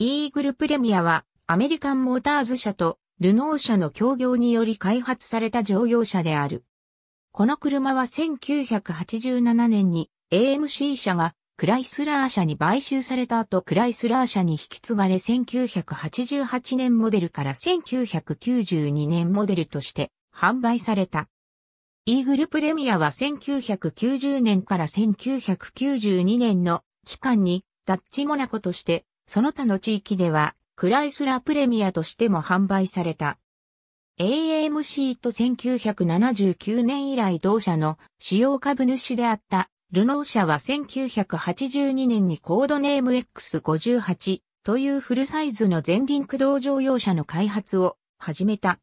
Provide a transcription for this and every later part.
イーグルプレミアはアメリカンモーターズ社とルノー社の協業により開発された乗用車である。この車は1987年に AMC 社がクライスラー社に買収された後クライスラー社に引き継がれ1988年モデルから1992年モデルとして販売された。イーグルプレミアは1990年から1992年の期間にダッチモナコとしてその他の地域では、クライスラプレミアとしても販売された。AMC と1979年以来同社の主要株主であったルノー社は1982年にコードネーム X58 というフルサイズの前輪駆動乗用車の開発を始めた。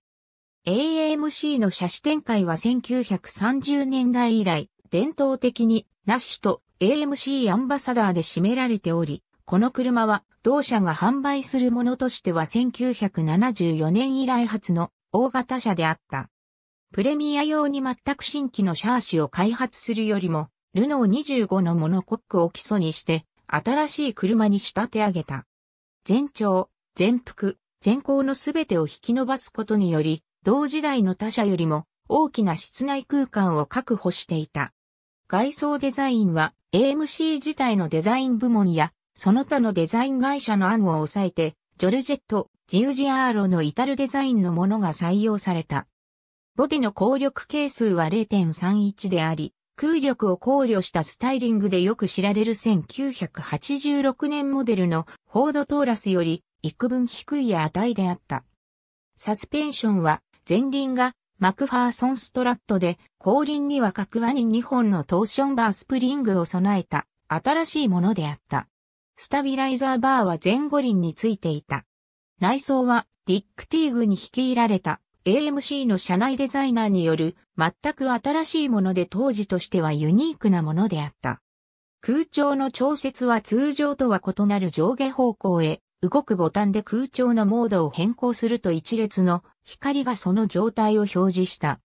AMC の車種展開は1930年代以来、伝統的にナッシュと AMC アンバサダーで占められており、この車は同社が販売するものとしては1974年以来初の大型車であった。プレミア用に全く新規のシャーシを開発するよりも、ルノー25のモノコックを基礎にして、新しい車に仕立て上げた。全長、全幅、全高のすべてを引き伸ばすことにより、同時代の他社よりも大きな室内空間を確保していた。外装デザインは AMC 自体のデザイン部門やその他のデザイン会社の案を抑えて、ジョルジェット、ジウジアーロの至るデザインのものが採用された。ボディの効力係数は0.31であり、空力を考慮したスタイリングでよく知られる1986年モデルのフォードトーラスより幾分低い値であった。サスペンションは前輪がマクファーソンストラットで後輪には各輪に2本のトーションバースプリングを備えた新しいものであった。スタビライザーバーは前後輪についていた。内装はディック・ティーグに率いられた AMC の車内デザイナーによる全く新しいもので当時としてはユニークなものであった。空調の調節は通常とは異なる上下方向へ動くボタンで空調のモードを変更すると一列の光がその状態を表示した。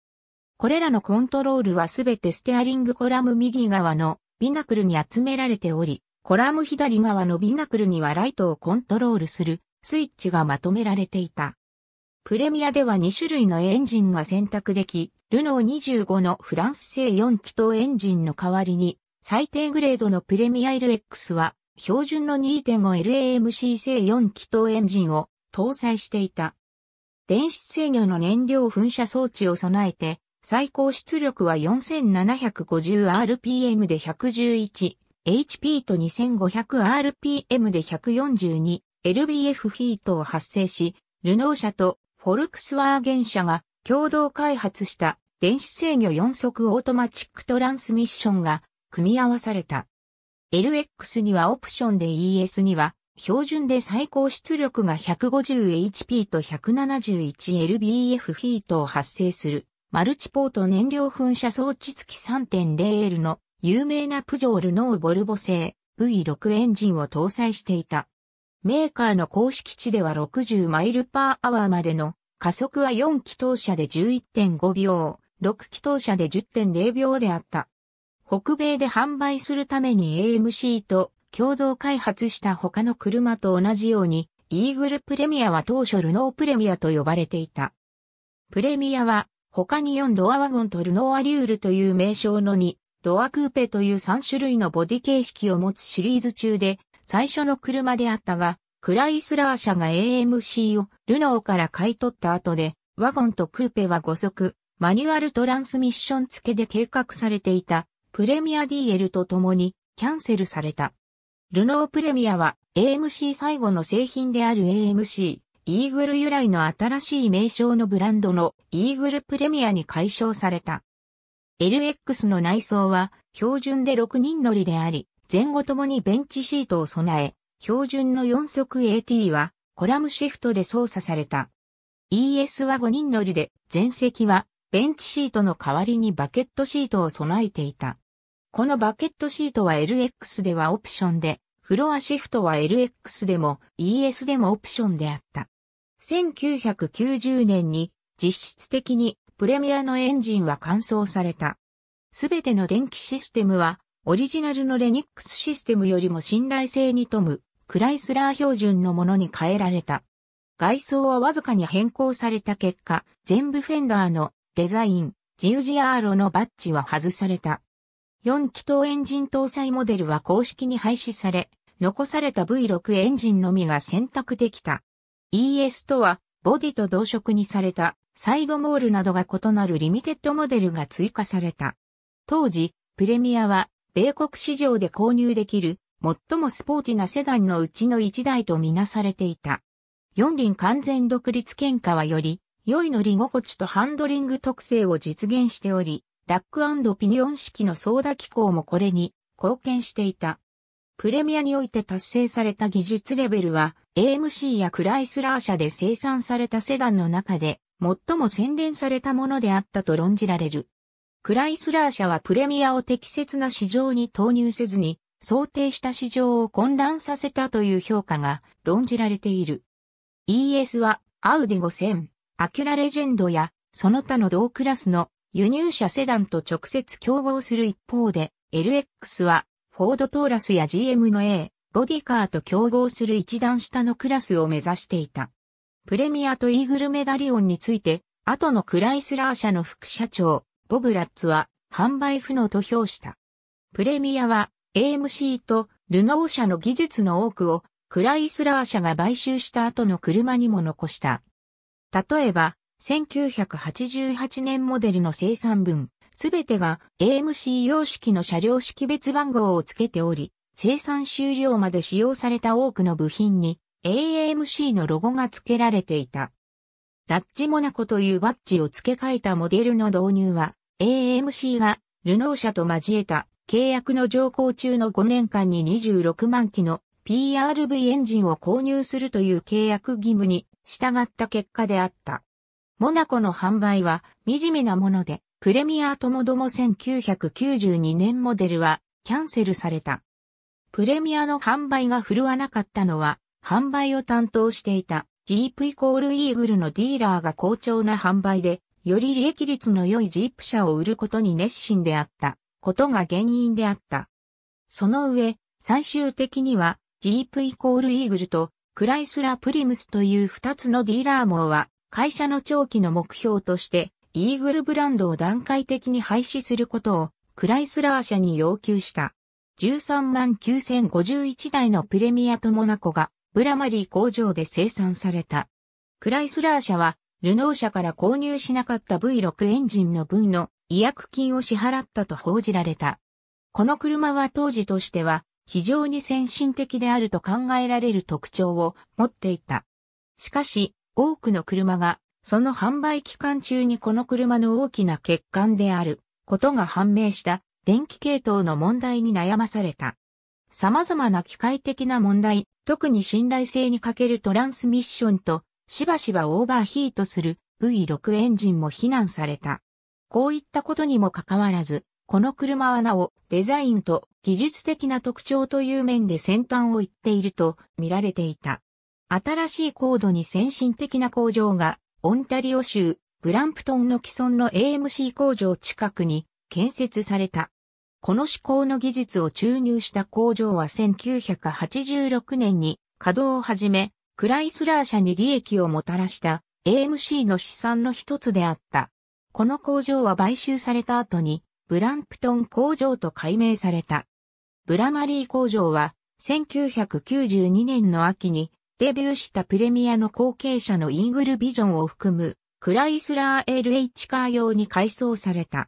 これらのコントロールはすべてステアリングコラム右側のビナクルに集められており、コラム左側のビナクルにはライトをコントロールするスイッチがまとめられていた。プレミアでは2種類のエンジンが選択でき、ルノー25のフランス製4気筒エンジンの代わりに、最低グレードのプレミア LX は、標準の 2.5LAMC 製4気筒エンジンを搭載していた。電子制御の燃料噴射装置を備えて、最高出力は 4750rpm で111 HP と 2500rpm で 142lbf ヒートを発生し、ルノー社とフォルクスワーゲン社が共同開発した電子制御4速オートマチックトランスミッションが組み合わされた。LX にはオプションで ES には標準で最高出力が 150HP と 171lbf ヒートを発生するマルチポート燃料噴射装置付き 3.0L の有名なプジョールノーボルボ製 V6 エンジンを搭載していた。メーカーの公式値では60マイルパーアワーまでの加速は4気筒車で11.5秒、6気筒車で10.0秒であった。北米で販売するために AMC と共同開発した他の車と同じように、イーグルプレミアは当初ルノープレミアと呼ばれていた。プレミアは他に4ドアワゴンとルノーアリュールという名称の2ドアクーペという3種類のボディ形式を持つシリーズ中で最初の車であったが、クライスラー社が AMC をルノーから買い取った後で、ワゴンとクーペは5速、マニュアルトランスミッション付けで計画されていたプレミア DL と共にキャンセルされた。ルノープレミアは AMC 最後の製品である AMC イーグル由来の新しい名称のブランドのイーグルプレミアに解消された。LX の内装は標準で6人乗りであり、前後ともにベンチシートを備え、標準の4速 AT はコラムシフトで操作された。ES は5人乗りで、前席はベンチシートの代わりにバケットシートを備えていた。このバケットシートは LX ではオプションで、フロアシフトは LX でも ES でもオプションであった。1990年に実質的にプレミアのエンジンは完走された。すべての電気システムは、オリジナルのレニックスシステムよりも信頼性に富む、クライスラー標準のものに変えられた。外装はわずかに変更された結果、全部フェンダーのデザイン、ジウジアーロのバッジは外された。4気筒エンジン搭載モデルは公式に廃止され、残された V6 エンジンのみが選択できた。ES とは、ボディと同色にされたサイドモールなどが異なるリミテッドモデルが追加された。当時、プレミアは、米国市場で購入できる、最もスポーティなセダンのうちの1台とみなされていた。四輪完全独立喧嘩はより、良い乗り心地とハンドリング特性を実現しており、ラックピニオン式の操舵機構もこれに貢献していた。プレミアにおいて達成された技術レベルは AMC やクライスラー社で生産されたセダンの中で最も洗練されたものであったと論じられる。クライスラー社はプレミアを適切な市場に投入せずに、想定した市場を混乱させたという評価が論じられている。ES はアウディ5000、アキュラレジェンドやその他の同クラスの輸入車セダンと直接競合する一方で、LX はフォードトーラスや GM の A、ボディカーと競合する一段下のクラスを目指していた。プレミアとイーグルメダリオンについて、後のクライスラー社の副社長、ボブ・ラッツは、販売不能と評した。プレミアは、AMC とルノー社の技術の多くを、クライスラー社が買収した後の車にも残した。例えば、1988年モデルの生産分、すべてが AMC 様式の車両識別番号をつけており、生産終了まで使用された多くの部品に AMC のロゴが付けられていた。ダッジモナコというバッジを付け替えたモデルの導入は、AMC がルノー社と交えた契約の上行中の5年間に26万機の PRV エンジンを購入するという契約義務に従った結果であった。モナコの販売は惨めなもので、プレミアともども1992年モデルはキャンセルされた。プレミアの販売が振るわなかったのは販売を担当していたジープイコールイーグルのディーラーが好調な販売で、より利益率の良いジープ車を売ることに熱心であったことが原因であった。その上、最終的にはジープイコールイーグルとクライスラープリムスという2つのディーラー網は会社の長期の目標としてイーグルブランドを段階的に廃止することをクライスラー社に要求した。13万9051台のプレミアとモナコがブラマリー工場で生産された。クライスラー社は、ルノー社から購入しなかった V6 エンジンの分の違約金を支払ったと報じられた。この車は当時としては非常に先進的であると考えられる特徴を持っていた。しかし、多くの車がその販売期間中にこの車の大きな欠陥であることが判明した電気系統の問題に悩まされた。様々な機械的な問題、特に信頼性に欠けるトランスミッションと、しばしばオーバーヒートする V6 エンジンも非難された。こういったことにもかかわらず、この車はなおデザインと技術的な特徴という面で先端を言っていると見られていた。新しい高度に先進的な工場がオンタリオ州ブランプトンの既存の AMC 工場近くに建設された。この試行の技術を注入した工場は1986年に稼働を始め、クライスラー社に利益をもたらした AMC の資産の一つであった。この工場は買収された後にブランプトン工場と改名された。ブラマリー工場は1992年の秋にデビューしたプレミアの後継者のイーグルビジョンを含むクライスラー LH カー用に改装された。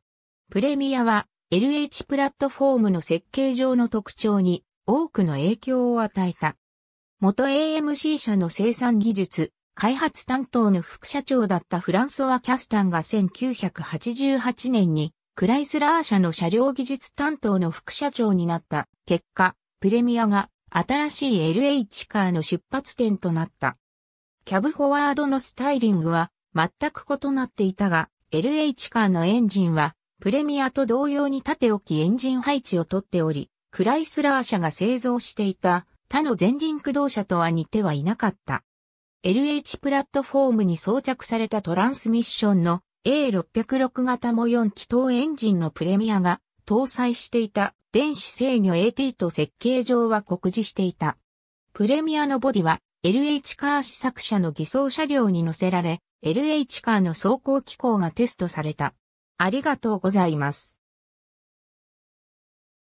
プレミアは LH プラットフォームの設計上の特徴に多くの影響を与えた。元 AMC 社の生産技術、開発担当の副社長だったフランソワ・キャスタンが1988年にクライスラー社の車両技術担当の副社長になった結果、プレミアが新しい LH カーの出発点となった。キャブフォワードのスタイリングは全く異なっていたが、LH カーのエンジンはプレミアと同様に縦置きエンジン配置をとっており、クライスラー社が製造していた他の前輪駆動車とは似てはいなかった。LH プラットフォームに装着されたトランスミッションの A606 型も4気筒エンジンのプレミアが搭載していた電子制御 AT と設計上は酷似していた。プレミアのボディは LH カー試作車の偽装車両に乗せられ、LH カーの走行機構がテストされた。ありがとうございます。